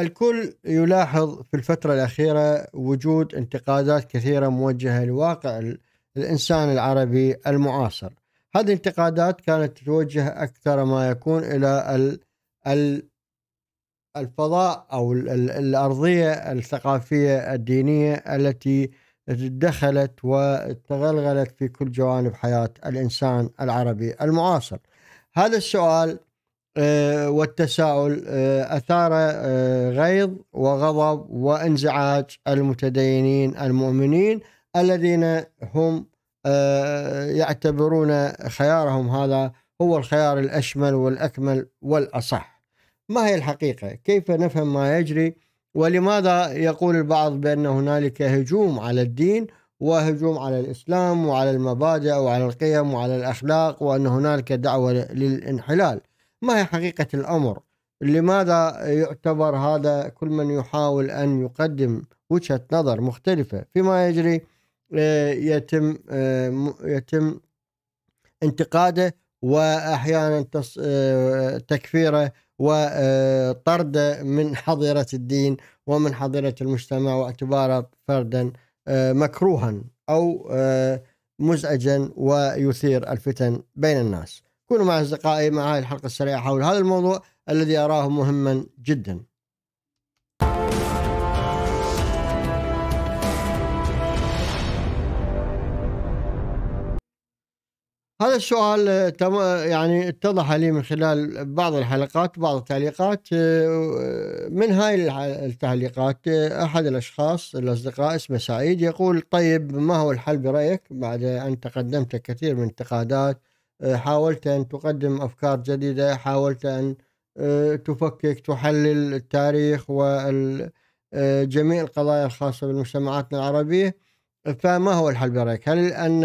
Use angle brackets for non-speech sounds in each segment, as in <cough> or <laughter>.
الكل يلاحظ في الفترة الأخيرة وجود انتقادات كثيرة موجهة لواقع الإنسان العربي المعاصر هذه الانتقادات كانت تتوجه أكثر ما يكون إلى الفضاء أو الأرضية الثقافية الدينية التي دخلت وتغلغلت في كل جوانب حياة الإنسان العربي المعاصر هذا السؤال آه، والتساؤل آه، أثار آه، غيظ وغضب وانزعاج المتدينين المؤمنين الذين هم يعتبرون خيارهم هذا هو الخيار الأشمل والأكمل والأصح ما هي الحقيقة؟ كيف نفهم ما يجري؟ ولماذا يقول البعض بأن هنالك هجوم على الدين وهجوم على الإسلام وعلى المبادئ وعلى القيم وعلى الأخلاق وأن هنالك دعوة للانحلال ما هي حقيقة الأمر لماذا يعتبر هذا كل من يحاول أن يقدم وجهة نظر مختلفة فيما يجري آه، يتم آه، يتم انتقاده واحيانا آه، تكفيره وطرده من <laughs> حظيره الدين ومن حظيره المجتمع واعتباره فردا مكروها او مزعجا ويثير الفتن بين الناس. كونوا مع أصدقائي مع هذه الحلقة السريعة حول هذا الموضوع الذي أراه مهما جدا هذا السؤال يعني اتضح لي من خلال بعض الحلقات بعض التعليقات من هاي التعليقات احد الاشخاص الاصدقاء اسمه سعيد يقول طيب ما هو الحل برايك بعد ان تقدمت كثير من انتقادات آه، حاولت أن تقدم أفكار جديدة حاولت أن آه، تفكك تحلل التاريخ وجميع آه، القضايا الخاصة بالمجتمعات العربية فما هو الحل برأيك هل أن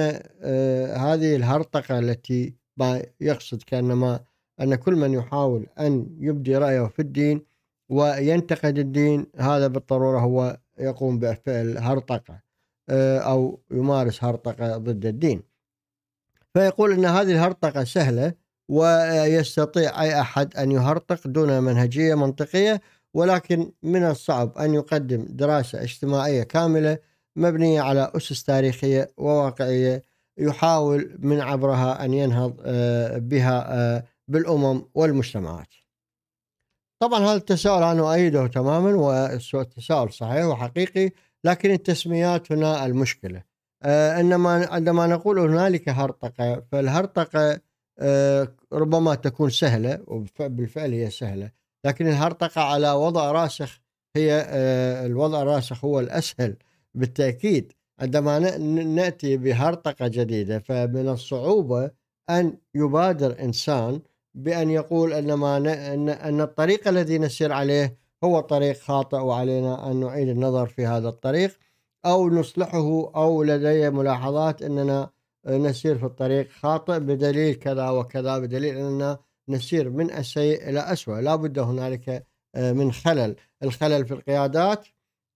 هذه الهرطقة التي يقصد كأنما أن كل من يحاول أن يبدي رأيه في الدين وينتقد الدين هذا بالضرورة هو يقوم بفعل هرطقة أو يمارس هرطقة ضد الدين فيقول أن هذه الهرطقة سهلة ويستطيع أي أحد أن يهرطق دون منهجية منطقية ولكن من الصعب أن يقدم دراسة اجتماعية كاملة مبنية على أسس تاريخية وواقعية يحاول من عبرها أن ينهض آه، بها آه، بالأمم والمجتمعات طبعا هذا التساؤل أنا أؤيده تماما والتساؤل صحيح وحقيقي لكن التسميات هنا المشكله آه، انما عندما نقول هنالك هرطقه فالهرطقه آه، ربما تكون سهله وبالفعل هي سهله لكن الهرطقه على وضع راسخ هي آه، الوضع الراسخ هو الاسهل بالتاكيد عندما ناتي بهرطقه جديده فمن الصعوبه ان يبادر انسان بان يقول ان ما ان الطريق الذي نسير عليه هو طريق خاطئ وعلينا ان نعيد النظر في هذا الطريق أو نصلحه أو لدي ملاحظات أننا نسير في الطريق خاطئ بدليل كذا وكذا بدليل أننا نسير من السيء إلى أسوأ لا بد هنالك آه، من خلل الخلل في القيادات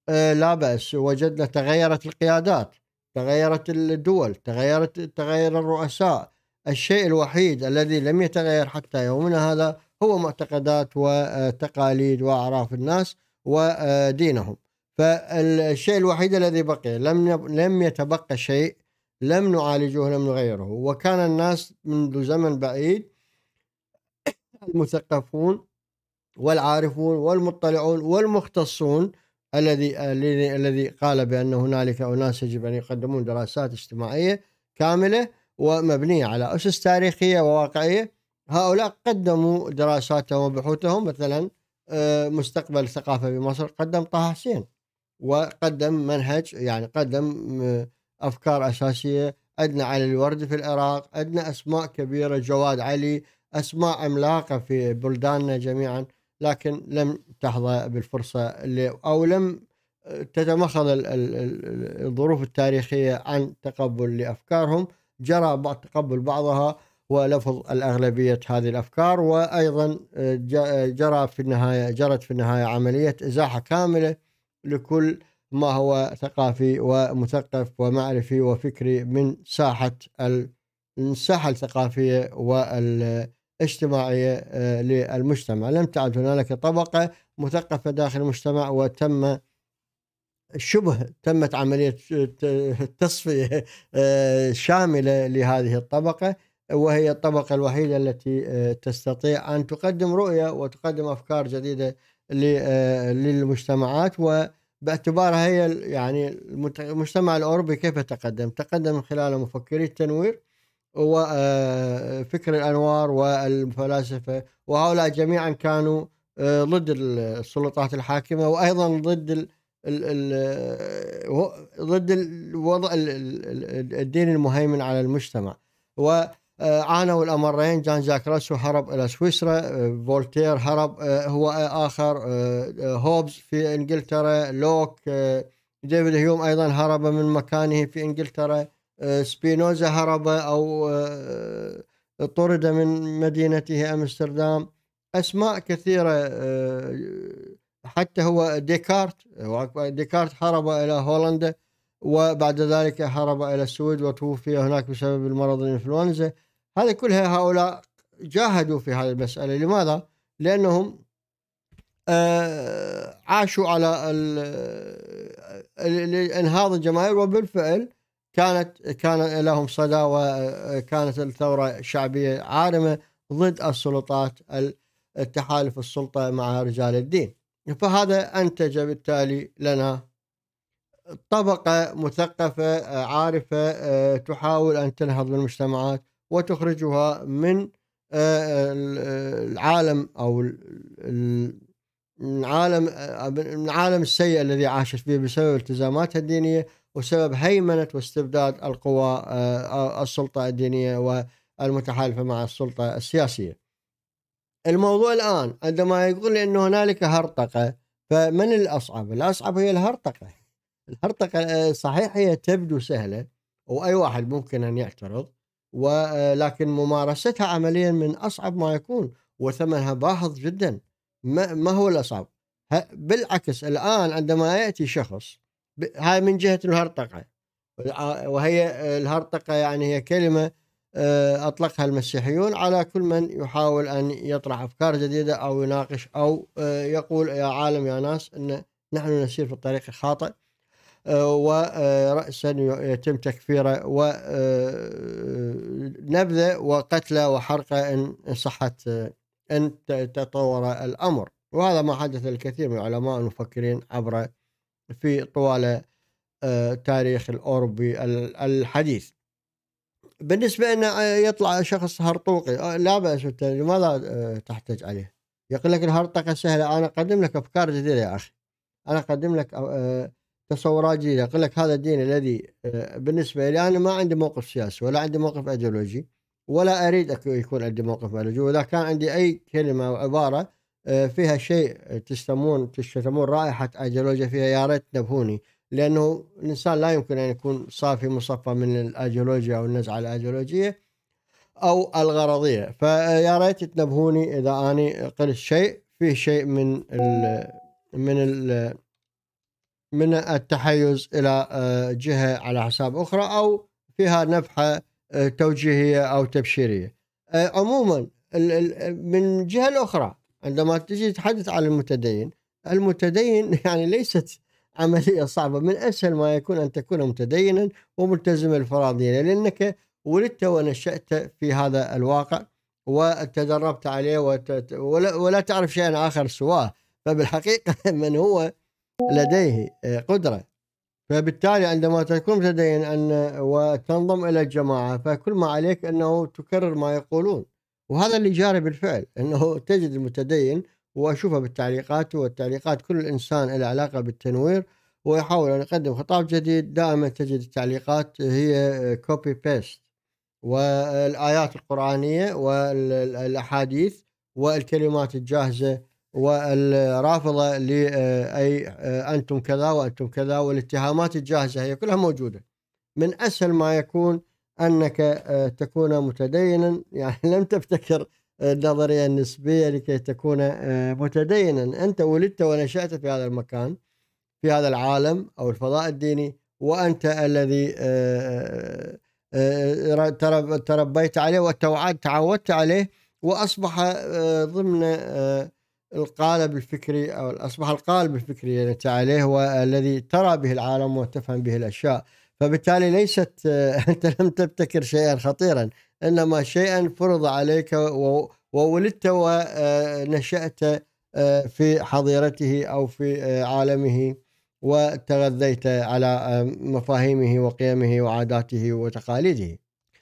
آه، لا بأس وجدنا تغيرت القيادات تغيرت الدول تغيرت تغير الرؤساء الشيء الوحيد الذي لم يتغير حتى يومنا هذا هو معتقدات وتقاليد واعراف الناس ودينهم فالشيء الوحيد الذي بقي لم لم يتبقى شيء لم نعالجه لم نغيره وكان الناس منذ زمن بعيد المثقفون والعارفون والمطلعون والمختصون الذي الذي قال بان هنالك اناس يجب ان يقدمون دراسات اجتماعيه كامله ومبنيه على اسس تاريخيه وواقعيه هؤلاء قدموا دراساتهم وبحوثهم مثلا آه، مستقبل الثقافه بمصر قدم طه حسين وقدم منهج يعني قدم افكار اساسيه ادنى علي الوردي في العراق ادنى اسماء كبيره جواد علي اسماء عملاقه في بلداننا جميعا لكن لم تحظى بالفرصه اللي او لم آه، تتمخض الظروف التاريخيه عن تقبل لافكارهم جرى بعض تقبل بعضها ولفظ الأغلبية هذه الأفكار وأيضا آه، آه، جرى في النهاية جرت في النهاية عملية إزاحة كاملة لكل ما هو ثقافي ومثقف ومعرفي وفكري من ساحة الساحة الثقافية والاجتماعية آه، للمجتمع لم تعد هنالك طبقة مثقفة داخل المجتمع وتم شبه تمت عملية تصفية آه، شاملة لهذه الطبقة وهي الطبقة الوحيدة التي آه، تستطيع أن تقدم رؤية وتقدم أفكار جديدة آه، للمجتمعات وباعتبارها هي يعني المجتمع الأوروبي كيف تقدم تقدم من خلال مفكري التنوير وفكر آه، الأنوار والفلاسفة وهؤلاء جميعا كانوا آه، ضد السلطات الحاكمة وأيضا ضد ضد الوضع الدين المهيمن على المجتمع و عانوا آه، الأمرين جان جاك راسو هرب إلى سويسرا آه، فولتير هرب آه، هو آخر هوبز في إنجلترا لوك ديفيد هيوم أيضا هرب من مكانه في إنجلترا سبينوزا هرب أو طرد من مدينته أمستردام أسماء كثيرة حتى هو ديكارت ديكارت هرب إلى هولندا وبعد ذلك هرب إلى السويد وتوفي هناك بسبب المرض الإنفلونزا هذه كلها هؤلاء جاهدوا في هذه المسألة لماذا؟ لأنهم آه، عاشوا على انهاض الجماهير وبالفعل كانت كان لهم صدى وكانت الثوره الشعبيه عارمه ضد السلطات التحالف السلطه مع رجال الدين فهذا انتج بالتالي لنا طبقه مثقفه عارفه آه، تحاول ان تنهض بالمجتمعات وتخرجها من آه، آه، العالم او العالم من آه، العالم السيء الذي عاشت فيه بسبب التزاماتها الدينيه وسبب هيمنه واستبداد القوى السلطه الدينيه والمتحالفه مع السلطه السياسيه. الموضوع الان عندما يقول لي انه هنالك هرطقه فمن الاصعب؟ الاصعب هي الهرطقه. الهرطقه صحيح هي تبدو سهله واي واحد ممكن ان يعترض ولكن ممارستها عمليا من أصعب ما يكون وثمنها باهظ جدا ما هو الأصعب بالعكس الآن عندما يأتي شخص هاي من جهة الهرطقة آه، وهي الهرطقة يعني هي كلمة آه، أطلقها المسيحيون على كل من يحاول أن يطرح أفكار جديدة أو يناقش أو آه، يقول يا عالم يا ناس أن نحن نسير في الطريق الخاطئ ورأسا يتم تكفيره آه، ونبذه وقتله وحرقه إن صحت آه، إن تطور الأمر وهذا ما حدث الكثير من العلماء المفكرين عبر في طوال آه، تاريخ الأوروبي الحديث بالنسبة أن يطلع شخص هرطوقي لا بأس لماذا تحتاج عليه يقول لك الهرطقة سهلة أنا أقدم لك أفكار جديدة يا أخي أنا أقدم لك تصورات جديده اقول لك هذا الدين الذي آه، بالنسبه لي انا ما عندي موقف سياسي ولا عندي موقف ايديولوجي ولا اريد يكون عندي موقف ايديولوجي واذا كان عندي اي كلمه او عباره آه، فيها شيء تشتمون تشتمون رائحه ايديولوجيا فيها يا ريت تنبهوني لانه الانسان لا يمكن ان يكون صافي مصفى من الايديولوجيا او النزعه الايديولوجيه او الغرضيه فيا آه، ريت تنبهوني اذا اني قلت شيء فيه شيء من الـ من ال من التحيز الى آه، جهه على حساب اخرى او فيها نفحه آه، توجيهيه او تبشيريه. آه، عموما من جهه اخرى عندما تجي تحدث عن المتدين، المتدين <laughs> يعني ليست عمليه صعبه من اسهل ما يكون ان تكون متدينا وملتزما الفرضيه لانك ولدت ونشات في هذا الواقع وتدربت عليه ولا, ولا تعرف شيئا اخر سواه فبالحقيقه <laughs> من هو لديه آه، قدرة فبالتالي عندما تكون متدين أن وتنضم إلى الجماعة فكل ما عليك أنه تكرر ما يقولون وهذا اللي جاري بالفعل أنه تجد المتدين وأشوفه بالتعليقات والتعليقات كل إنسان له علاقة بالتنوير ويحاول أن يقدم خطاب جديد دائما تجد التعليقات هي كوبي آه، بيست والآيات القرآنية والأحاديث والكلمات الجاهزة والرافضه لاي آه، آه، انتم كذا وانتم كذا والاتهامات الجاهزه هي كلها موجوده من اسهل ما يكون انك آه، تكون متدينا يعني لم تبتكر النظريه النسبيه لكي تكون متدينا انت ولدت ونشات في هذا المكان في هذا العالم او الفضاء الديني وانت الذي تربيت عليه وتعودت عليه واصبح ضمن القالب الفكري او اصبح القالب الفكري الذي يعني انت عليه هو الذي ترى به العالم وتفهم به الاشياء فبالتالي ليست آه، <laughs> انت لم تبتكر شيئا خطيرا انما شيئا فرض عليك وولدت ونشات آه، آه، في حظيرته او في عالمه وتغذيت على مفاهيمه وقيمه وعاداته وتقاليده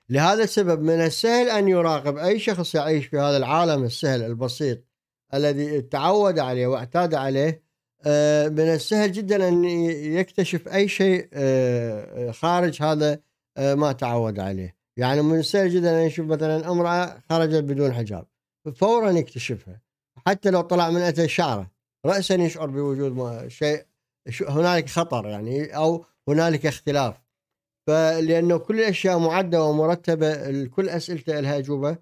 لهذا السبب من السهل ان يراقب اي شخص يعيش في هذا العالم السهل البسيط الذي تعود عليه واعتاد عليه آه، من السهل جدا أن يكتشف أي شيء آه، خارج هذا آه، ما تعود عليه يعني من السهل جدا أن يشوف مثلا امرأة خرجت بدون حجاب فورا يكتشفها حتى لو طلع من أتى شعره رأسا يشعر بوجود شيء هنالك خطر يعني أو هنالك اختلاف فلأنه كل الأشياء معدة ومرتبة كل أسئلته لها أجوبة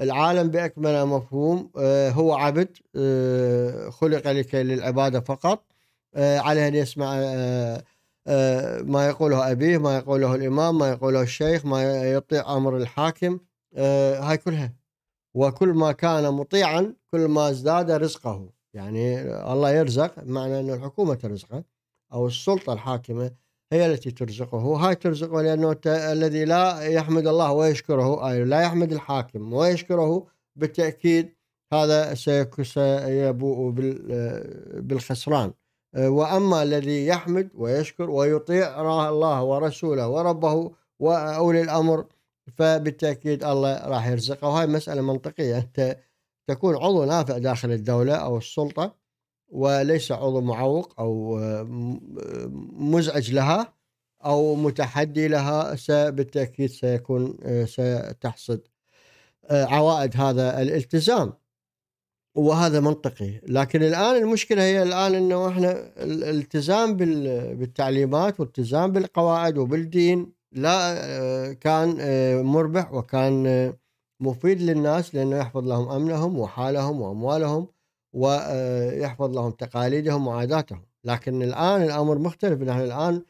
العالم باكمله مفهوم آه، هو عبد آه، خلق لكي للعباده فقط آه، عليه ان يسمع ما يقوله ابيه ما يقوله الامام ما يقوله الشيخ ما يطيع امر الحاكم هاي كلها وكل ما كان مطيعا كل ما ازداد رزقه يعني الله يرزق معنى ان الحكومه ترزقه او السلطه الحاكمه هي التي ترزقه هاي ترزقه لأنه الذي لا يحمد الله ويشكره أي لا يحمد الحاكم ويشكره بالتأكيد هذا سيبوء بالخسران وأما الذي يحمد ويشكر ويطيع الله ورسوله وربه وأولي الأمر فبالتأكيد الله راح يرزقه وهي مسألة منطقية أنت تكون عضو نافع داخل الدولة أو السلطة وليس عضو معوق أو آه، مزعج لها أو متحدي لها بالتأكيد سيكون آه، ستحصد آه، عوائد هذا الالتزام وهذا منطقي لكن الآن المشكلة هي الآن أنه إحنا الالتزام بالتعليمات والالتزام بالقواعد وبالدين لا كان مربح وكان مفيد للناس لأنه يحفظ لهم أمنهم وحالهم وأموالهم ويحفظ لهم تقاليدهم وعاداتهم لكن الآن الأمر مختلف نحن الآن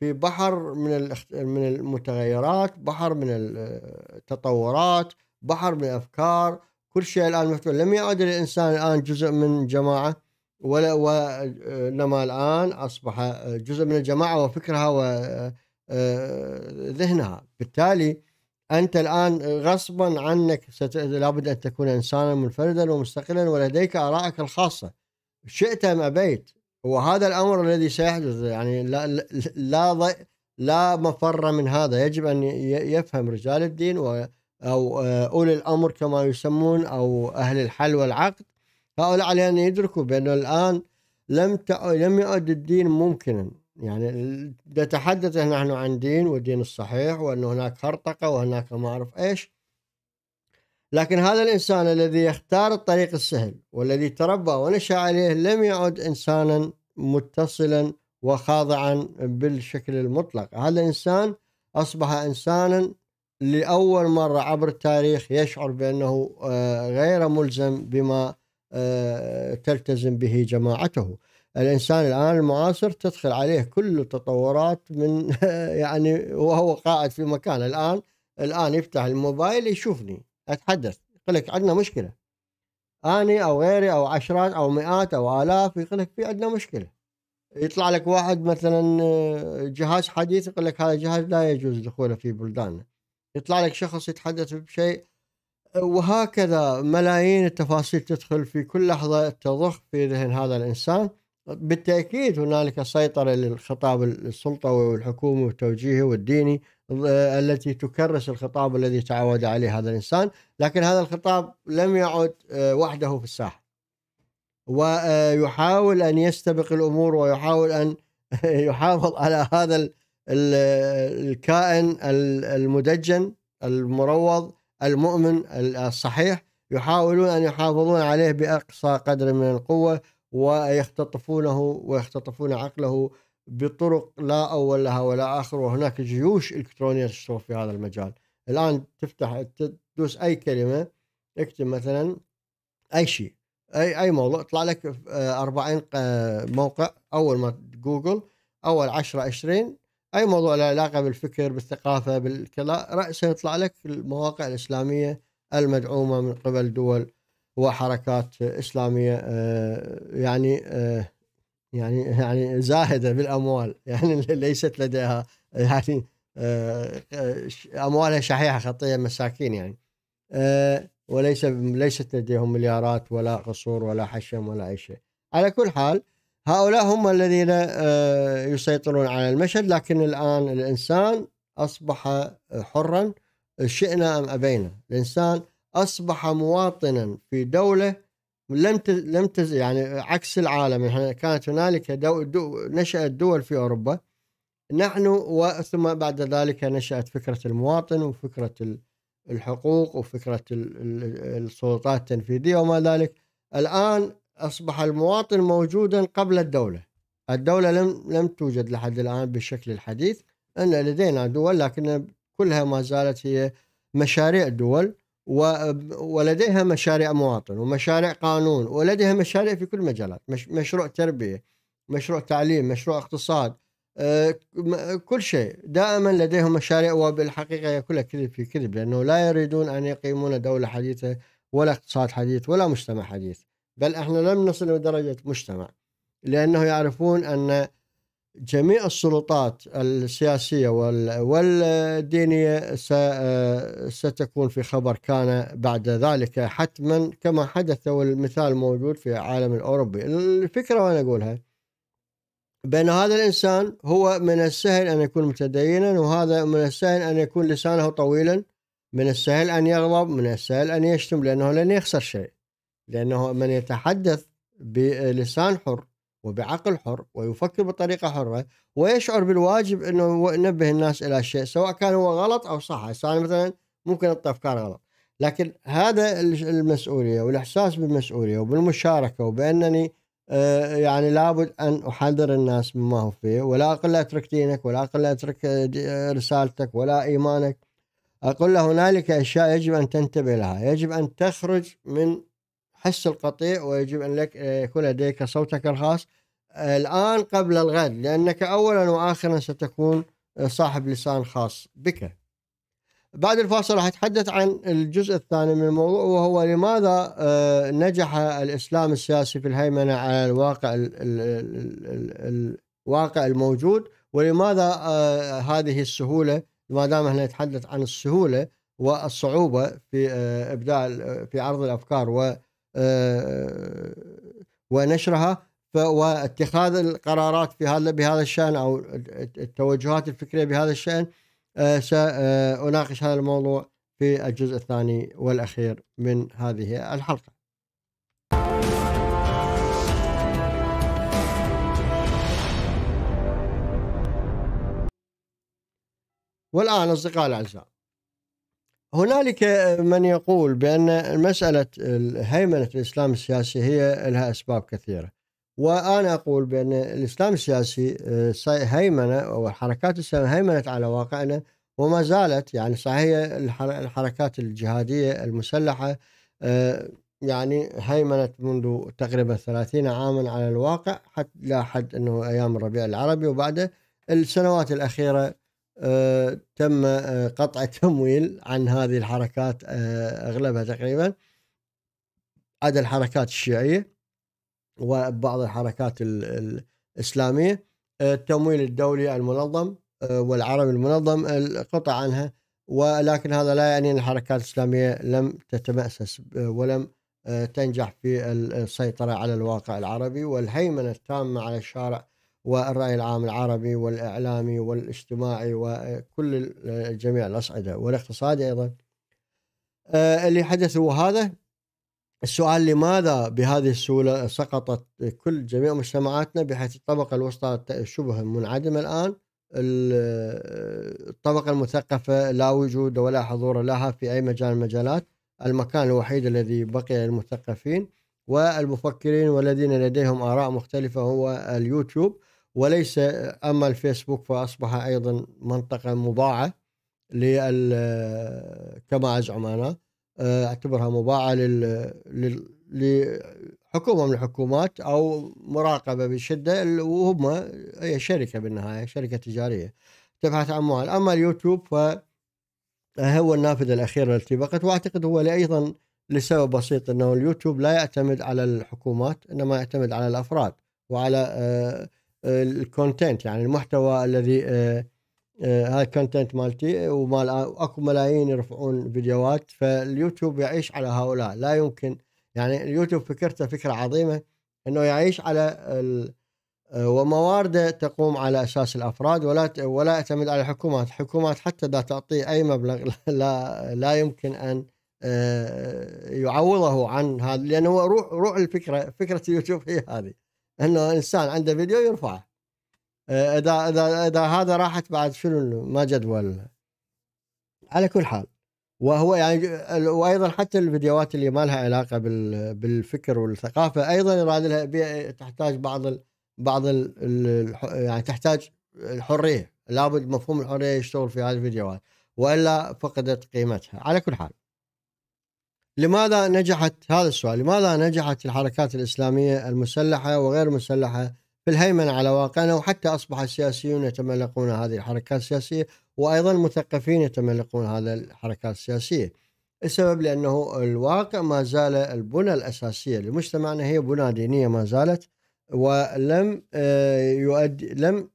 في بحر من من المتغيرات بحر من التطورات بحر من الأفكار كل شيء الآن مفتوح لم يعد الإنسان الآن جزء من جماعة ولا وإنما الآن أصبح جزء من الجماعة وفكرها وذهنها آه، بالتالي أنت الآن غصبا عنك ست... لابد أن تكون إنسانا منفردا ومستقلا ولديك آرائك الخاصة شئت أم أبيت وهذا الأمر الذي سيحدث يعني لا لا لا, لا مفر من هذا يجب أن يفهم رجال الدين و... أو آه، أولي الأمر كما يسمون أو أهل الحل والعقد هؤلاء عليهم أن يدركوا بأنه الآن لم ت... لم يعد الدين ممكنا يعني نتحدث نحن عن دين والدين الصحيح وأن هناك هرطقة وهناك ما أعرف إيش لكن هذا الإنسان الذي يختار الطريق السهل والذي تربى ونشأ عليه لم يعد إنسانا متصلا وخاضعا بالشكل المطلق هذا الإنسان أصبح إنسانا لأول مرة عبر التاريخ يشعر بأنه آه، غير ملزم بما آه، تلتزم به جماعته الانسان الان المعاصر تدخل عليه كل التطورات من <laughs> يعني وهو قاعد في مكان الان الان يفتح الموبايل يشوفني اتحدث يقول لك عندنا مشكله اني او غيري او عشرات او مئات او الاف يقول لك في عندنا مشكله يطلع لك واحد مثلا جهاز حديث يقول لك هذا جهاز لا يجوز دخوله في بلداننا يطلع لك شخص يتحدث بشيء وهكذا ملايين التفاصيل تدخل في كل لحظه تضخ في ذهن هذا الانسان بالتأكيد هنالك سيطرة للخطاب السلطوي والحكومي والتوجيهي والديني آه، التي تكرس الخطاب الذي تعود عليه هذا الإنسان لكن هذا الخطاب لم يعد آه، وحده في الساحة ويحاول آه، أن يستبق الأمور ويحاول أن <laughs> يحافظ على هذا الكائن المدجن المروض المؤمن الصحيح يحاولون أن يحافظون عليه بأقصى قدر من القوة ويختطفونه ويختطفون عقله بطرق لا اول لها ولا اخر وهناك جيوش الكترونيه تشتغل في هذا المجال الان تفتح تدوس اي كلمه اكتب مثلا اي شيء اي اي موضوع يطلع لك 40 آه، آه، موقع اول ما جوجل اول 10 20 اي موضوع له علاقه بالفكر بالثقافه بالكلا راسا يطلع لك المواقع الاسلاميه المدعومه من قبل دول وحركات اسلاميه آه، يعني آه، يعني يعني زاهده بالاموال <laughs> يعني ليست لديها يعني آه، اموالها شحيحه خطيه مساكين يعني وليس ليست لديهم مليارات ولا قصور ولا حشم ولا اي شيء على كل حال هؤلاء هم الذين يسيطرون على المشهد لكن الان الانسان اصبح حرا شئنا ام ابينا الانسان اصبح مواطنا في دوله لم لم يعني عكس العالم كانت هنالك دو دو نشات دول في اوروبا نحن وثم بعد ذلك نشات فكره المواطن وفكره الحقوق وفكره السلطات التنفيذيه وما ذلك الان اصبح المواطن موجودا قبل الدوله الدوله لم لم توجد لحد الان بالشكل الحديث ان لدينا دول لكن كلها ما زالت هي مشاريع دول ولديها مشاريع مواطن ومشاريع قانون ولديها مشاريع في كل مجالات مشروع تربية مشروع تعليم مشروع اقتصاد آه، كل شيء دائما لديهم مشاريع وبالحقيقة هي كلها كذب في كذب لأنه لا يريدون أن يقيمون دولة حديثة ولا اقتصاد حديث ولا مجتمع حديث بل احنا لم نصل لدرجة مجتمع لأنه يعرفون أن جميع السلطات السياسية والدينية آه، ستكون في خبر كان بعد ذلك حتما كما حدث والمثال موجود في العالم الأوروبي الفكرة وأنا أقولها بأن هذا الإنسان هو من السهل أن يكون متدينا وهذا من السهل أن يكون لسانه طويلا من السهل أن يغضب من السهل أن يشتم لأنه لن يخسر شيء لأنه من يتحدث بلسان حر وبعقل حر ويفكر بطريقة حرة ويشعر بالواجب أنه ينبه الناس إلى شيء سواء كان هو غلط أو صح أنا مثلا ممكن الطف أفكار غلط لكن هذا المسؤولية والإحساس بالمسؤولية وبالمشاركة وبأنني آه، يعني لابد أن أحذر الناس مما هو فيه ولا أقل له أترك دينك ولا أقل له أترك آه، آه، رسالتك ولا إيمانك أقول له هنالك أشياء يجب أن تنتبه لها يجب أن تخرج من حس القطيع ويجب ان لك آه، يكون لديك صوتك الخاص آه، الان قبل الغد لانك اولا واخرا ستكون آه، صاحب لسان خاص بك. بعد الفاصل راح اتحدث عن الجزء الثاني من الموضوع وهو لماذا نجح الاسلام السياسي في الهيمنه على الواقع الواقع الموجود ولماذا هذه السهوله ما دام احنا نتحدث عن السهوله والصعوبه في ابداع في عرض الافكار و آه، ونشرها واتخاذ القرارات في هذا بهذا الشان او التوجهات الفكريه بهذا الشان آه، ساناقش هذا الموضوع في الجزء الثاني والاخير من هذه الحلقه. والان اصدقائي الاعزاء هنالك من يقول بأن مسألة هيمنة الإسلام السياسي هي لها أسباب كثيرة وأنا أقول بأن الإسلام السياسي آه، هيمنة أو الحركات السياسيه هيمنت على واقعنا وما زالت يعني صحيح الحركات الجهادية المسلحة آه، يعني هيمنت منذ تقريبا 30 عاما على الواقع حتى لا حد أنه أيام الربيع العربي وبعده السنوات الأخيرة آه، تم آه، قطع التمويل <laughs> عن هذه الحركات آه، اغلبها تقريبا عدا الحركات الشيعيه وبعض الحركات الاسلاميه التمويل الدولي المنظم والعربي المنظم قطع عنها ولكن هذا لا يعني ان الحركات الاسلاميه لم تتماسس ولم تنجح في السيطره على الواقع العربي والهيمنه التامه على الشارع والرأي العام العربي والإعلامي والاجتماعي وكل جميع الأصعدة والاقتصادي أيضا آه، اللي حدث هو هذا السؤال لماذا بهذه السهولة سقطت كل جميع مجتمعاتنا بحيث الطبقة الوسطى شبه منعدمة الآن الطبقة المثقفة لا وجود ولا حضور لها في أي مجال من المجالات المكان الوحيد الذي بقي للمثقفين والمفكرين والذين لديهم آراء مختلفة هو اليوتيوب وليس أما الفيسبوك فأصبح أيضا منطقة مباعة لل كما أزعم أنا آه، أعتبرها مباعة لل لحكومة من الحكومات أو مراقبة بشدة وهم هي شركة بالنهاية شركة تجارية تبحث عن أموال أما اليوتيوب هو النافذة الأخيرة التي بقت وأعتقد هو أيضا لسبب بسيط أنه اليوتيوب لا يعتمد على الحكومات إنما يعتمد على الأفراد وعلى آه، الكونتنت يعني المحتوى الذي هاي آه، الكونتنت آه، مالتي ومال اكو ملايين يرفعون فيديوهات فاليوتيوب يعيش على هؤلاء لا يمكن يعني اليوتيوب فكرته فكره عظيمه انه يعيش على ال... آه، وموارده تقوم على اساس الافراد ولا ولا يعتمد على الحكومات، الحكومات حتى اذا تعطيه اي مبلغ لا لا يمكن ان يعوضه عن هذا لانه هو روح روح الفكره فكره اليوتيوب هي هذه. انه انسان عنده فيديو يرفعه آه، اذا اذا اذا هذا راحت بعد شنو ما جدول على كل حال وهو يعني وايضا حتى الفيديوهات اللي ما لها علاقه بالفكر والثقافه ايضا يراد لها تحتاج بعض الـ بعض الـ يعني تحتاج الحريه لابد مفهوم الحريه يشتغل في هذه الفيديوهات والا فقدت قيمتها على كل حال لماذا نجحت هذا السؤال لماذا نجحت الحركات الإسلامية المسلحة وغير المسلحة في الهيمنة على واقعنا وحتى أصبح السياسيون يتملقون هذه الحركات السياسية وأيضا المثقفين يتملقون هذه الحركات السياسية السبب لأنه الواقع ما زال البنى الأساسية لمجتمعنا هي بنى دينية ما زالت ولم آه، يؤدي لم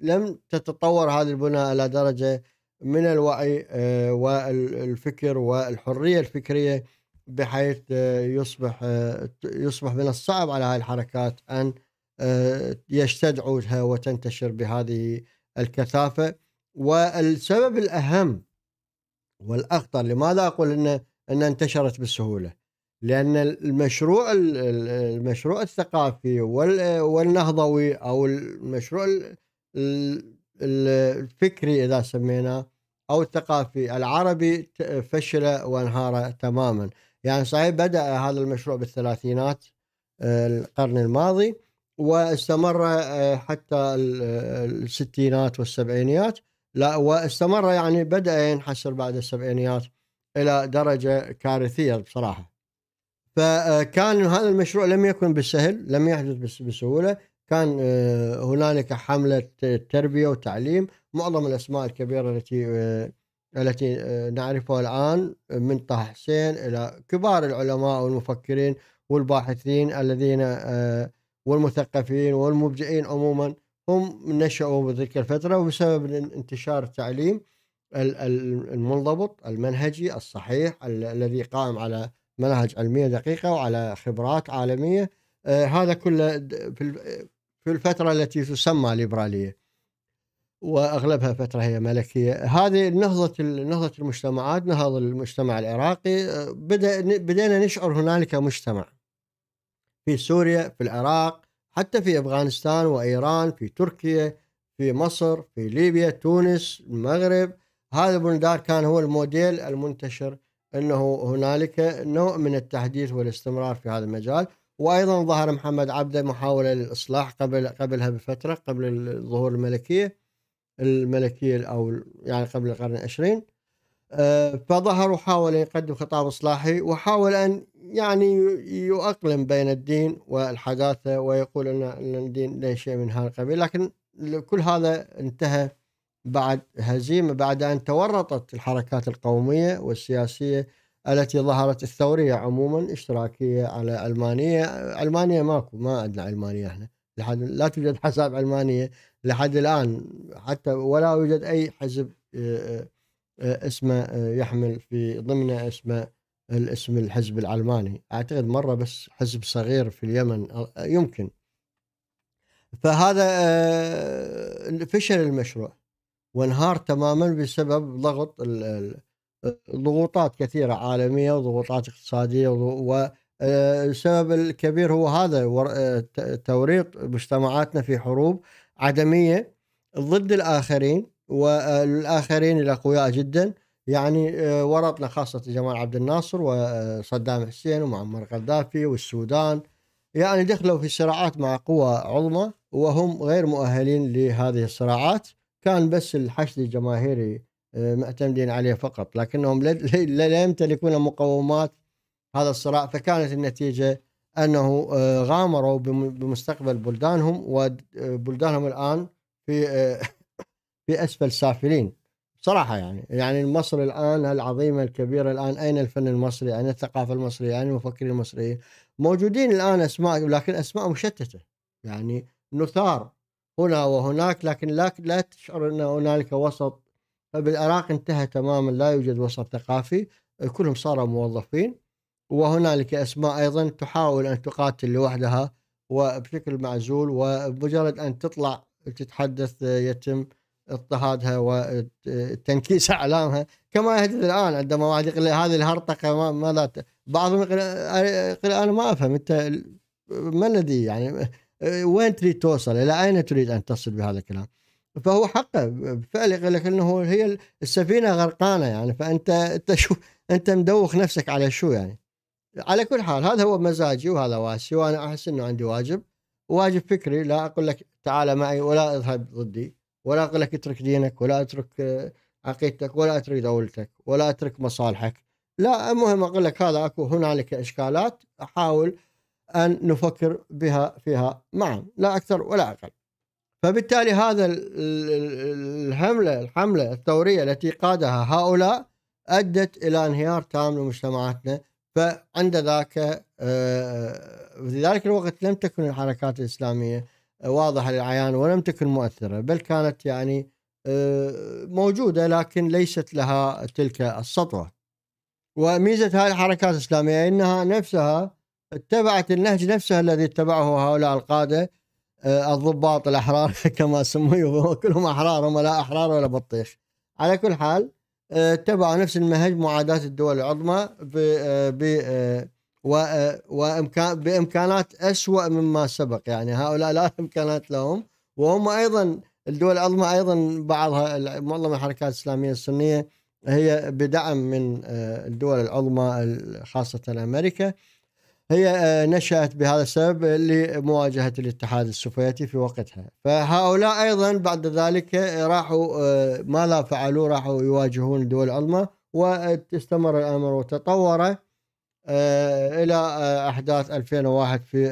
لم تتطور هذه البنى إلى درجة من الوعي آه، والفكر والحرية الفكرية بحيث آه، يصبح آه، يصبح من الصعب على هذه الحركات أن يشتد عودها وتنتشر بهذه الكثافة والسبب الأهم والأخطر لماذا أقول أن أن انتشرت بسهولة لأن المشروع المشروع الثقافي والنهضوي أو المشروع الفكري اذا سميناه او الثقافي العربي فشل وانهار تماما يعني صحيح بدا هذا المشروع بالثلاثينات آه، القرن الماضي واستمر آه، حتى الستينات والسبعينيات لا واستمر يعني بدا ينحسر بعد السبعينيات الى درجه كارثيه بصراحه فكان آه، هذا المشروع لم يكن بالسهل لم يحدث بسهوله كان آه، هنالك حمله تربيه وتعليم معظم الاسماء الكبيره التي آه، التي آه، نعرفها الان من طه حسين الى كبار العلماء والمفكرين والباحثين الذين والمثقفين والمبدعين عموما هم نشأوا بتلك الفترة وبسبب انتشار التعليم المنضبط المنهجي الصحيح الذي قائم على مناهج علمية دقيقة وعلى خبرات عالمية هذا كله في الفترة التي تسمى ليبرالية وأغلبها فترة هي ملكية هذه نهضة نهضة المجتمعات نهض المجتمع العراقي بدأ بدأنا نشعر هنالك مجتمع في سوريا في العراق حتى في أفغانستان وإيران في تركيا في مصر في ليبيا تونس المغرب هذا بندار كان هو الموديل المنتشر انه هنالك نوع من التحديث والاستمرار في هذا المجال وايضا ظهر محمد عبده محاوله للاصلاح قبل قبلها بفتره قبل ظهور الملكيه الملكيه او يعني قبل القرن العشرين آه، فظهر وحاول يقدم خطاب اصلاحي وحاول ان يعني يؤقلم بين الدين والحداثه ويقول ان الدين ليس شيء من هذا القبيل لكن كل هذا انتهى بعد هزيمه بعد ان تورطت الحركات القوميه والسياسيه التي ظهرت الثورية عموما اشتراكية على ألمانية المانيه ماكو ما عندنا المانيه احنا لحد لا توجد حساب علمانية لحد الآن حتى ولا يوجد أي حزب آه، آه، آه، اسمه يحمل في ضمنه اسمه الاسم الحزب العلماني أعتقد مرة بس حزب صغير في اليمن يمكن فهذا فشل المشروع وانهار تماما بسبب ضغط ضغوطات كثيره عالميه وضغوطات اقتصاديه والسبب آه، الكبير هو هذا آه، توريط مجتمعاتنا في حروب عدميه ضد الاخرين والاخرين آه، الاقوياء جدا يعني ورطنا خاصه جمال عبد الناصر وصدام حسين ومعمر قذافي والسودان يعني دخلوا في صراعات مع قوى عظمى وهم غير مؤهلين لهذه الصراعات كان بس الحشد الجماهيري آه، معتمدين عليه فقط لكنهم <laughs> لا يمتلكون مقومات هذا الصراع فكانت النتيجة أنه آه، غامروا بمستقبل بلدانهم وبلدانهم الآن في آه، <laughs> في أسفل سافلين صراحة يعني يعني مصر الآن العظيمة الكبيرة الآن أين الفن المصري أين الثقافة المصرية أين المفكرين المصريين موجودين الآن أسماء لكن أسماء مشتتة يعني نثار هنا وهناك لكن لا, لا تشعر أن هنالك وسط فبالعراق انتهى تماما لا يوجد وسط ثقافي كلهم صاروا موظفين وهنالك اسماء ايضا تحاول ان تقاتل لوحدها وبشكل معزول ومجرد ان تطلع تتحدث يتم اضطهادها وتنكيس <laughs> اعلامها كما يحدث الان عندما واحد يقول هذه الهرطقه ماذا ت... بعضهم يقول انا ما افهم انت ما الذي يعني <laughs> وين تريد توصل الى اين تريد ان تصل بهذا الكلام؟ فهو حقه بالفعل يقول لك انه هي السفينه غرقانه يعني فانت انت شو انت مدوخ نفسك على شو يعني على كل حال هذا هو مزاجي وهذا واسي وانا احس انه عندي واجب واجب فكري لا اقول لك تعال معي ولا اذهب ضدي ولا اقول لك اترك دينك ولا اترك آه، عقيدتك ولا اترك دولتك ولا اترك مصالحك لا المهم اقول لك هذا اكو هنالك اشكالات احاول ان نفكر بها فيها معا لا اكثر ولا اقل فبالتالي هذا الحملة الحملة الثورية التي قادها هؤلاء أدت إلى انهيار تام لمجتمعاتنا فعند ذاك آه، في ذلك الوقت لم تكن الحركات الإسلامية آه، واضحة للعيان ولم تكن مؤثرة بل كانت يعني آه، موجودة لكن ليست لها تلك السطوة وميزة هذه الحركات الإسلامية أنها نفسها اتبعت النهج نفسه الذي اتبعه هؤلاء القادة آه، الضباط الاحرار <laughs> كما سموا كلهم احرار هم لا احرار ولا بطيخ على كل حال اتبعوا آه، نفس المنهج معاداه الدول العظمى ب آه، ب وامكان بامكانات اسوء مما سبق يعني هؤلاء لا <laughs> امكانات لهم وهم ايضا الدول العظمى ايضا بعضها معظم الحركات الاسلاميه السنيه هي بدعم من الدول العظمى خاصه امريكا هي آه، نشأت بهذا السبب لمواجهة الاتحاد السوفيتي في وقتها فهؤلاء أيضا بعد ذلك آه، راحوا آه، ماذا فعلوا راحوا يواجهون الدول العظمى واستمر الأمر وتطور إلى أحداث 2001 في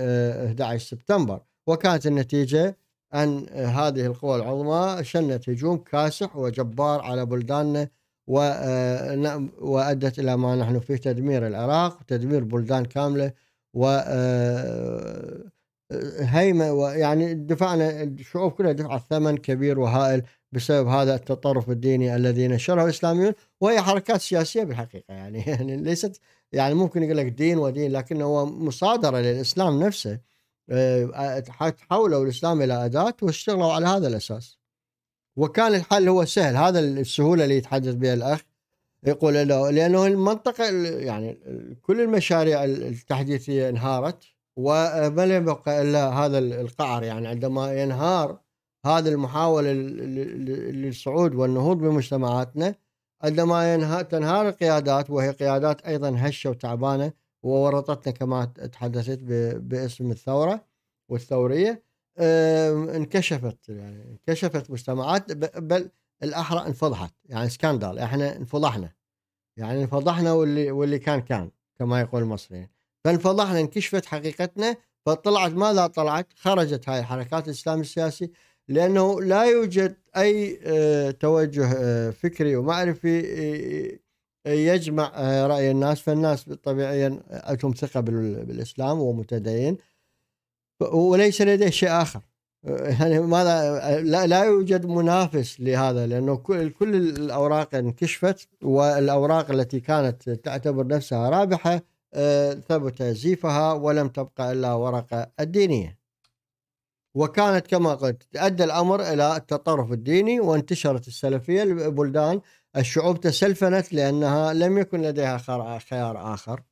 11 سبتمبر وكانت النتيجة أن هذه القوى العظمى شنت هجوم كاسح وجبار على بلداننا وأدت إلى ما نحن فيه تدمير العراق وتدمير بلدان كاملة و آه، آه، هيمة ويعني دفعنا الشعوب كلها دفعت ثمن كبير وهائل بسبب هذا التطرف الديني الذي نشره الاسلاميون وهي حركات سياسيه بالحقيقه يعني <laughs> يعني ليست يعني ممكن يقول لك دين ودين لكن هو مصادره للاسلام نفسه آه، حولوا الاسلام الى اداه واشتغلوا على هذا الاساس وكان الحل هو سهل هذا السهوله اللي يتحدث بها الاخ يقول له لانه المنطقه يعني كل المشاريع التحديثيه انهارت وما يبقى الا هذا القعر يعني عندما ينهار هذه المحاوله للصعود والنهوض بمجتمعاتنا عندما تنهار القيادات وهي قيادات ايضا هشه وتعبانه وورطتنا كما تحدثت باسم الثوره والثوريه آه، انكشفت يعني انكشفت مجتمعات بل الاحرى انفضحت يعني سكاندال احنا انفضحنا يعني انفضحنا واللي واللي كان كان كما يقول المصريين فانفضحنا انكشفت حقيقتنا فطلعت ماذا طلعت خرجت هاي الحركات الاسلام السياسي لانه لا يوجد اي آه، توجه آه، فكري ومعرفي آه، يجمع راي الناس فالناس طبيعيا عندهم ثقه بالاسلام ومتدين وليس لديه شيء اخر يعني ماذا لا, لا يوجد منافس لهذا لانه كل كل الاوراق انكشفت والاوراق التي كانت تعتبر نفسها رابحه آه، ثبت زيفها ولم تبقى الا ورقه الدينيه. وكانت كما قلت ادى الامر الى التطرف الديني وانتشرت السلفيه البلدان الشعوب تسلفنت لانها لم يكن لديها خيار اخر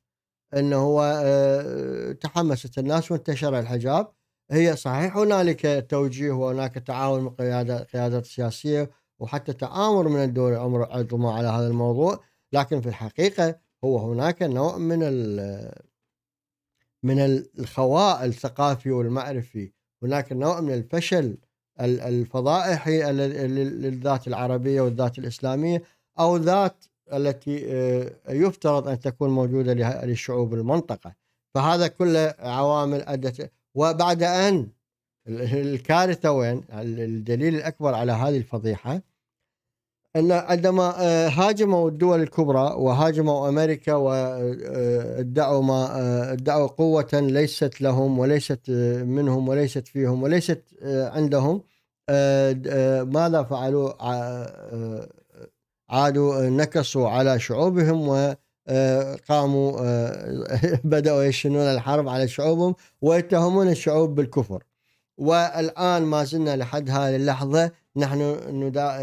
انه هو آه، تحمست الناس وانتشر الحجاب هي صحيح هنالك توجيه وهناك تعاون من قيادة قيادات سياسية وحتى تآمر من الدولة أمر عظمى على هذا الموضوع لكن في الحقيقة هو هناك نوع من من الخواء الثقافي والمعرفي هناك نوع من الفشل الفضائحي للذات العربية والذات الإسلامية أو ذات التي آه، يفترض أن تكون موجودة لشعوب المنطقة فهذا كله عوامل أدت وبعد أن الكارثة وين الدليل الأكبر على هذه الفضيحة أن عندما آه، هاجموا الدول الكبرى وهاجموا أمريكا وادعوا آه، ما آه، ادعوا قوة ليست لهم وليست منهم وليست فيهم وليست عندهم ماذا فعلوا عادوا نكصوا على شعوبهم و قاموا آه، <laughs> بدأوا يشنون الحرب على شعوبهم ويتهمون الشعوب بالكفر والآن ما زلنا لحد هذه اللحظة نحن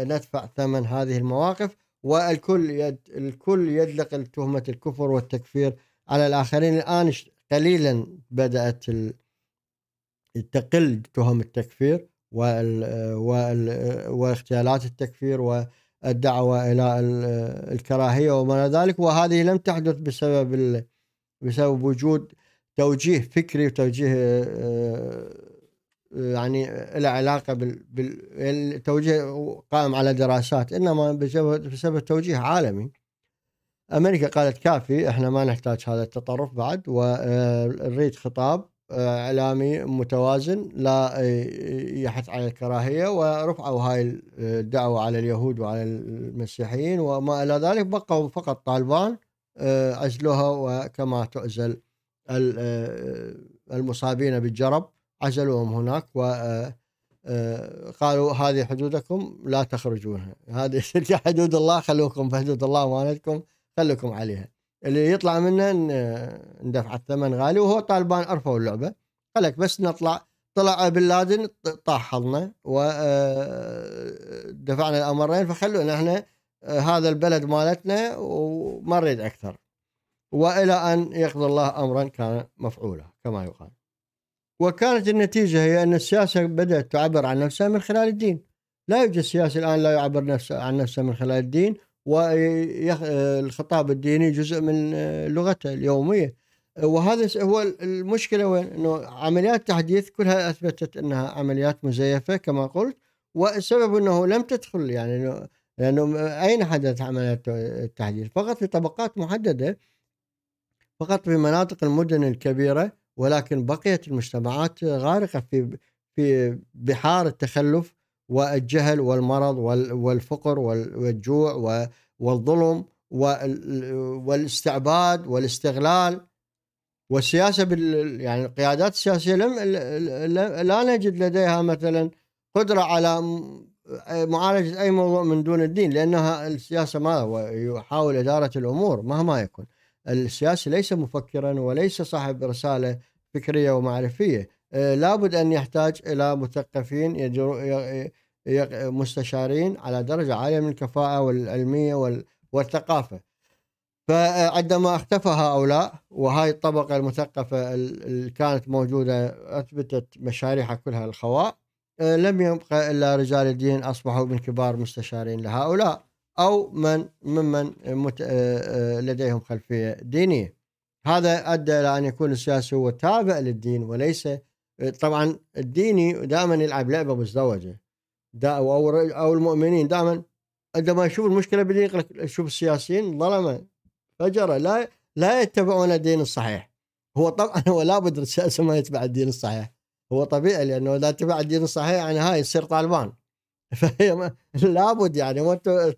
ندفع ثمن هذه المواقف والكل يد الكل يدلق تهمة الكفر والتكفير على الآخرين الآن قليلا بدأت تقل تهم التكفير وال... وال... واغتيالات التكفير و الدعوة إلى الكراهية وما إلى ذلك وهذه لم تحدث بسبب بسبب وجود توجيه فكري وتوجيه آه، آه، يعني له علاقة بالتوجيه يعني قائم على دراسات إنما بسبب, بسبب توجيه عالمي أمريكا قالت كافي إحنا ما نحتاج هذا التطرف بعد ونريد آه، خطاب اعلامي متوازن لا يحث على الكراهيه ورفعوا هاي الدعوه على اليهود وعلى المسيحيين وما الى ذلك بقوا فقط طالبان عزلوها وكما تعزل المصابين بالجرب عزلوهم هناك و قالوا هذه حدودكم لا تخرجونها هذه <laughs> حدود الله خلوكم في حدود الله وامانتكم خلوكم عليها اللي يطلع منه ندفع الثمن غالي وهو طالبان عرفوا اللعبه قالك بس نطلع طلع بن لادن طاح حظنا ودفعنا آه، الامرين فخلونا احنا آه، هذا البلد مالتنا وما نريد اكثر والى ان يقضي الله امرا كان مفعولا كما يقال وكانت النتيجه هي ان السياسه بدات تعبر عن نفسها من خلال الدين لا يوجد سياسي الان لا يعبر نفسه عن نفسه من خلال الدين والخطاب الديني جزء من آه، لغته اليوميه آه، وهذا هو المشكله وين انه عمليات التحديث كلها اثبتت انها عمليات مزيفه كما قلت والسبب انه لم تدخل يعني لانه اين حدث عمليات التحديث؟ فقط في طبقات محدده فقط في مناطق المدن الكبيره ولكن بقيت المجتمعات غارقه في في بحار التخلف والجهل والمرض والفقر والجوع والظلم والاستعباد والاستغلال والسياسه بال يعني القيادات السياسيه لم لا نجد لديها مثلا قدره على معالجه اي موضوع من دون الدين لانها السياسه ما يحاول اداره الامور مهما يكون السياسي ليس مفكرا وليس صاحب رساله فكريه ومعرفيه آه، لابد أن يحتاج إلى مثقفين مستشارين على درجة عالية من الكفاءة والعلمية والثقافة فعندما اختفى هؤلاء وهاي الطبقة المثقفة اللي كانت موجودة أثبتت مشاريعها كلها الخواء آه، لم يبقى إلا رجال الدين أصبحوا من كبار مستشارين لهؤلاء أو من ممن مت... آه، لديهم خلفية دينية هذا أدى إلى أن يكون السياسي هو تابع للدين وليس طبعا الديني دائما يلعب لعبه مزدوجه دا او او المؤمنين دائما عندما يشوف المشكله بده يقول شوف السياسيين ظلمه فجره لا لا يتبعون الدين الصحيح هو طبعا <laughs> هو لابد السياسه ما يتبع الدين الصحيح هو طبيعي لانه اذا تبع الدين الصحيح يعني هاي يصير طالبان <laughs> فهي <laughs> لابد يعني وانت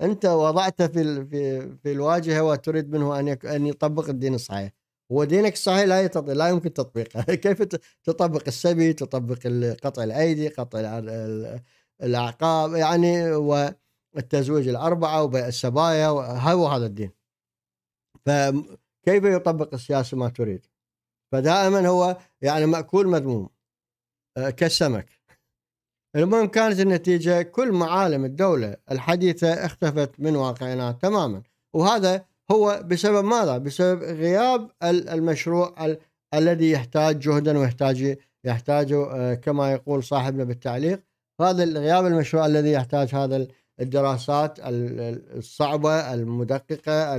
انت وضعته في في في الواجهه وتريد منه ان ان يطبق الدين الصحيح ودينك الصحيح لا يتط... لا يمكن تطبيقه <laughs> كيف تطبق السبي تطبق قطع الايدي قطع الاعقاب يعني والتزويج الاربعه وبيع السبايا هو هذا الدين فكيف يطبق السياسه ما تريد فدائما هو يعني ماكول مذموم آه، كالسمك المهم كانت النتيجه كل معالم الدوله الحديثه اختفت من واقعنا تماما وهذا هو بسبب ماذا؟ بسبب غياب المشروع ال الذي يحتاج جهدا ويحتاج يحتاجه آه، كما يقول صاحبنا بالتعليق هذا غياب المشروع الذي يحتاج هذا الدراسات الصعبة المدققة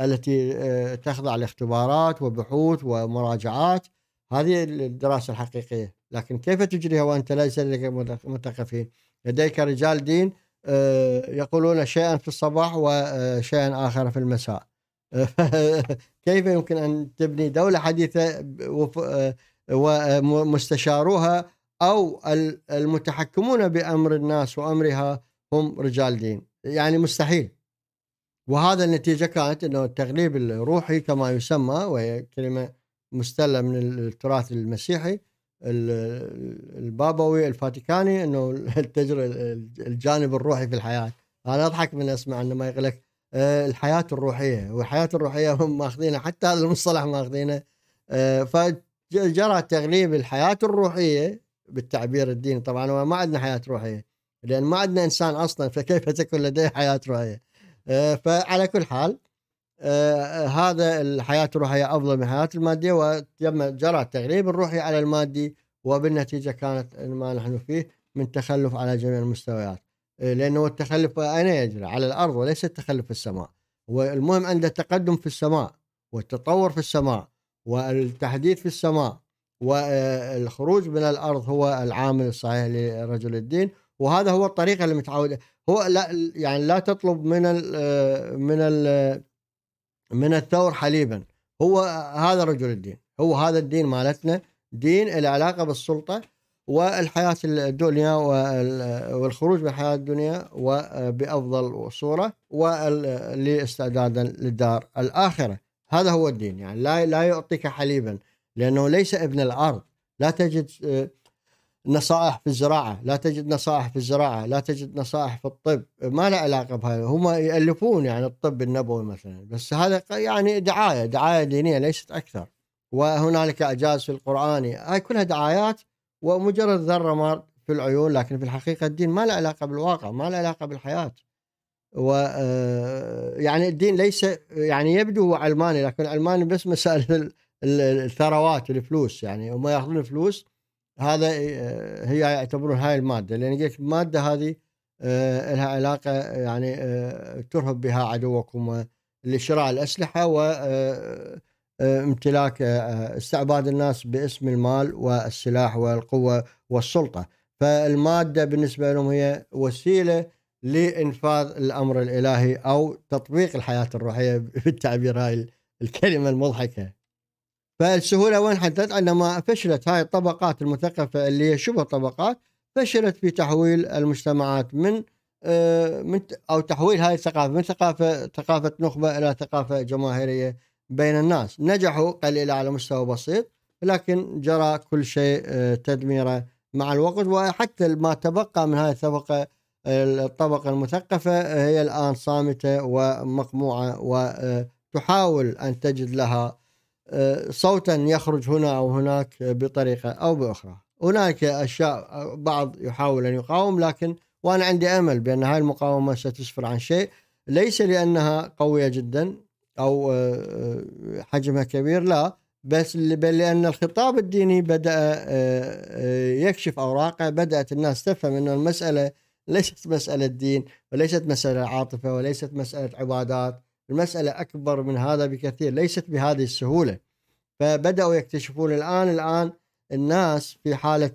التي آه، تخضع لاختبارات وبحوث ومراجعات هذه الدراسة الحقيقية لكن كيف تجريها وأنت ليس لديك مثقفين لديك رجال دين آه، يقولون شيئا في الصباح وشيئا آخر في المساء <laughs> كيف يمكن أن تبني دولة حديثة ومستشاروها آه، آه، أو المتحكمون بأمر الناس وأمرها هم رجال دين يعني مستحيل وهذا النتيجة كانت أنه التغليب الروحي كما يسمى وهي كلمة مستلة من التراث المسيحي البابوي الفاتيكاني أنه <laughs> تجري الجانب الروحي في الحياة أنا أضحك من أسمع أنه ما يقول لك آه، الحياه الروحيه والحياه الروحيه هم ماخذينها حتى هذا المصطلح ماخذينه آه، فجرى تغليب الحياه الروحيه بالتعبير الديني طبعا هو ما عندنا حياه روحيه لان ما عندنا انسان اصلا فكيف تكون لديه حياه روحيه آه، فعلى كل حال هذا الحياه الروحيه افضل من الحياه الماديه وتم جرى التغليب الروحي على المادي وبالنتيجه كانت ما نحن فيه من تخلف على جميع المستويات لانه التخلف اين يجري؟ على الارض وليس التخلف في السماء. والمهم عند التقدم في السماء والتطور في السماء والتحديث في السماء والخروج من الارض هو العامل الصحيح لرجل الدين وهذا هو الطريقه اللي متعود هو لا يعني لا تطلب من الـ من الـ من الثور حليبا هو هذا رجل الدين هو هذا الدين مالتنا دين العلاقه بالسلطه والحياة الدنيا والخروج من الحياة الدنيا وبأفضل صورة ولاستعدادا للدار الآخرة هذا هو الدين يعني لا لا يعطيك حليبا لأنه ليس ابن الأرض لا تجد آه، نصائح في الزراعة لا تجد نصائح في الزراعة لا تجد نصائح في الطب ما له علاقة بهذا هم يألفون يعني الطب النبوي مثلا بس هذا يعني دعاية دعاية دينية ليست أكثر وهنالك أجاز في القرآن هاي كلها دعايات ومجرد ذره مار في العيون لكن في الحقيقه الدين ما له علاقه بالواقع ما له علاقه بالحياه و آه، يعني الدين ليس يعني يبدو هو علماني لكن علماني بس مساله <laughs> الثروات الفلوس يعني هم ياخذون فلوس هذا آه، هي يعتبرون هاي الماده لان قلت الماده هذه آه، لها علاقه يعني ترهب بها عدوكم لشراء الاسلحه و آه، امتلاك آه، آه، استعباد الناس باسم المال والسلاح والقوة والسلطة فالمادة بالنسبة لهم هي وسيلة لإنفاذ الأمر الإلهي أو تطبيق الحياة الروحية <laughs> بالتعبير هاي الكلمة المضحكة فالسهولة وين حدثت عندما فشلت هاي الطبقات المثقفة اللي هي شبه طبقات فشلت في تحويل المجتمعات من من او تحويل هاي الثقافه من ثقافه ثقافه نخبه الى ثقافه جماهيريه بين الناس نجحوا قليلا على مستوى بسيط لكن جرى كل شيء آه، تدميره مع الوقت وحتى ما تبقى من هذه الطبقة الطبقة المثقفة هي الآن صامتة ومقموعة وتحاول أن تجد لها آه، صوتا يخرج هنا أو هناك بطريقة أو بأخرى هناك أشياء بعض يحاول أن يقاوم لكن وأنا عندي أمل بأن هذه المقاومة ستسفر عن شيء ليس لأنها قوية جدا او آه، آه، حجمها كبير لا بس بل لان الخطاب الديني بدا آه، يكشف اوراقه بدات الناس تفهم انه المساله ليست مساله دين وليست مساله عاطفه وليست مساله عبادات المساله اكبر من هذا بكثير ليست بهذه السهوله فبداوا يكتشفون الان الان الناس في حاله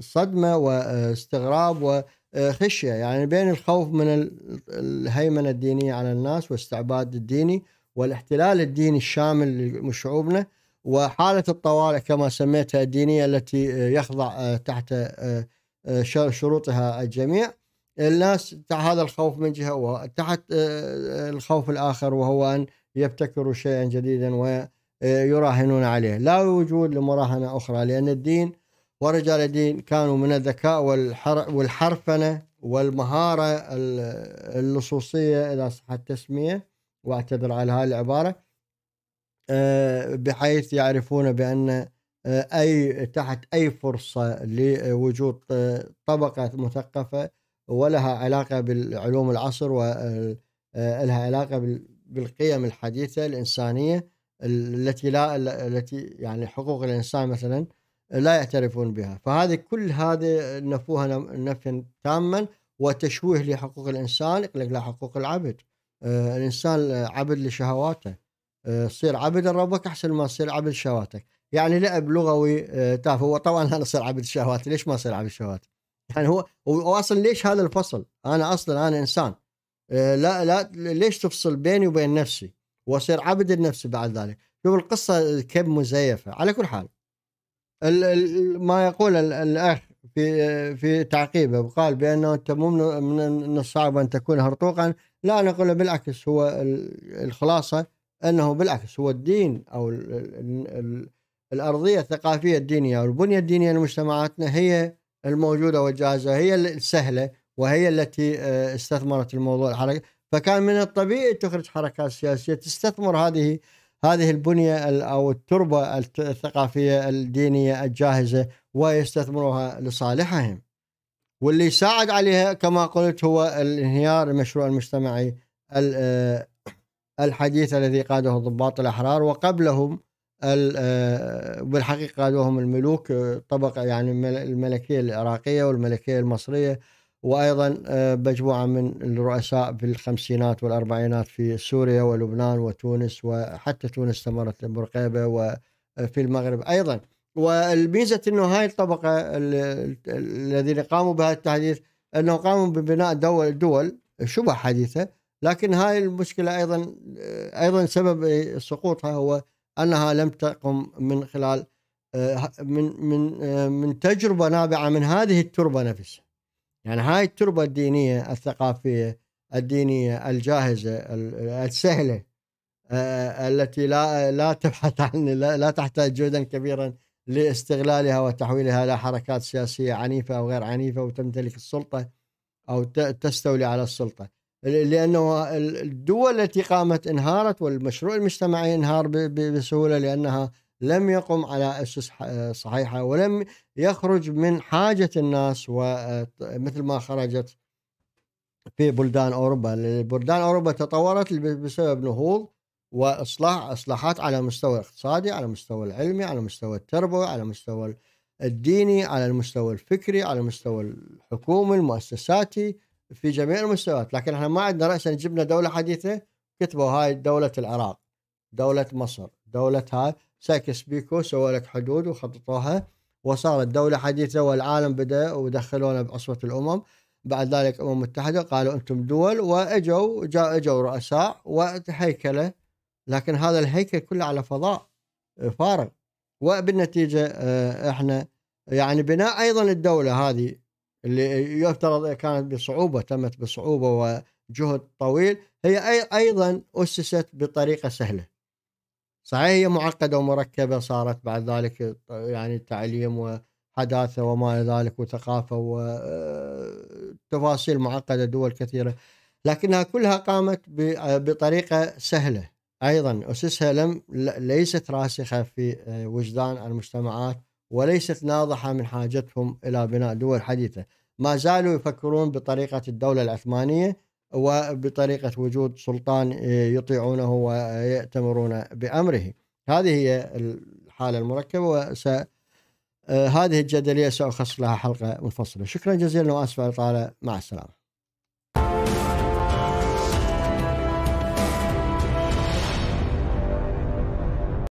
صدمه واستغراب خشيه يعني بين الخوف من الهيمنه الدينيه على الناس والاستعباد الديني والاحتلال الديني الشامل لشعوبنا وحاله الطوارئ كما سميتها الدينيه التي يخضع تحت شروطها الجميع الناس هذا الخوف من جهه وتحت الخوف الاخر وهو ان يبتكروا شيئا جديدا ويراهنون عليه لا وجود لمراهنه اخرى لان الدين ورجال الدين كانوا من الذكاء والحرفنة والمهارة اللصوصية إذا صح التسمية واعتذر على هذه العبارة آه، بحيث يعرفون بأن آه، أي تحت أي فرصة لوجود آه، طبقة مثقفة ولها علاقة بالعلوم العصر ولها علاقة بالقيم الحديثة الإنسانية التي لا التي يعني حقوق الإنسان مثلا لا يعترفون بها فهذه كل هذه نفوها نفيا تاما وتشويه لحقوق الانسان يقلق حقوق العبد آه، الانسان عبد لشهواته آه، صير عبد ربك احسن ما تصير عبد شهواتك يعني لعب لغوي آه تافه وطبعا <laughs> انا صير عبد شهواتي ليش ما صير عبد شهواتي يعني هو واصل ليش هذا الفصل انا اصلا انا انسان آه، لا لا ليش تفصل بيني وبين نفسي واصير عبد لنفسي بعد ذلك شوف القصه كم مزيفه على كل حال ما يقول الاخ في في تعقيبه وقال بانه انت مو من الصعب ان تكون هرطوقا لا انا اقول بالعكس هو الخلاصه انه بالعكس هو الدين او الارضيه الثقافيه الدينيه او البنيه الدينيه لمجتمعاتنا هي الموجوده والجاهزه هي السهله وهي التي آه، استثمرت الموضوع الحركه فكان من الطبيعي تخرج حركات سياسيه تستثمر هذه هذه البنيه او التربه الثقافيه الدينيه الجاهزه ويستثمرها لصالحهم. واللي ساعد عليها كما قلت هو الانهيار المشروع المجتمعي آه، الحديث الذي قاده الضباط الاحرار وقبلهم آه، بالحقيقه قادوهم الملوك آه، طبق يعني الملكيه العراقيه والملكيه المصريه وايضا آه، مجموعه من الرؤساء بالخمسينات والاربعينات في سوريا ولبنان وتونس وحتى تونس استمرت برقيبه وفي آه، المغرب ايضا والميزه انه هاي الطبقه الذين قاموا بهذا التحديث انه قاموا ببناء دول دول شبه حديثه لكن هاي المشكله ايضا آه، ايضا سبب سقوطها هو انها لم تقم من خلال من من من تجربه نابعه من هذه التربه نفسها يعني هاي التربة الدينية الثقافية الدينية الجاهزة السهلة آه، التي لا لا تبحث عن لا تحتاج جهدا كبيرا لاستغلالها وتحويلها الى حركات سياسيه عنيفه او غير عنيفه وتمتلك السلطه او تستولي على السلطه لانه الدول التي قامت انهارت والمشروع المجتمعي انهار بسهوله لانها لم يقم على أسس صحيحة ولم يخرج من حاجة الناس آه، مثل ما خرجت في بلدان أوروبا بلدان أوروبا تطورت بسبب نهوض وإصلاح إصلاحات على مستوى الاقتصادي على مستوى العلمي على مستوى التربوي على مستوى الديني على المستوى الفكري على المستوى الحكومي المؤسساتي في جميع المستويات لكن احنا ما عندنا رأسا جبنا دولة حديثة كتبوا هاي دولة العراق دولة مصر دولة هاي ساكس بيكو سووا لك حدود وخططوها وصارت دولة حديثة والعالم بدأ ودخلونا بعصبة الأمم بعد ذلك الأمم المتحدة قالوا أنتم دول وأجوا جاء أجوا رؤساء وهيكلة لكن هذا الهيكل كله على فضاء آه، فارغ وبالنتيجة آه، احنا يعني بناء أيضا الدولة هذه اللي يفترض كانت بصعوبة تمت بصعوبة وجهد طويل هي أيضا أسست بطريقة سهلة صحيح هي معقده ومركبه صارت بعد ذلك يعني تعليم وحداثه وما الى ذلك وثقافه وتفاصيل آه، معقده دول كثيره لكنها كلها قامت آه، بطريقه سهله ايضا اسسها لم ليست راسخه في آه، وجدان المجتمعات وليست ناضحه من حاجتهم الى بناء دول حديثه ما زالوا يفكرون بطريقه الدوله العثمانيه وبطريقة وجود سلطان آه، يطيعونه ويأتمرون بأمره هذه هي الحالة المركبة وس آه، هذه الجدلية سأخصص لها حلقة منفصلة شكرا جزيلا وأسف على مع السلامة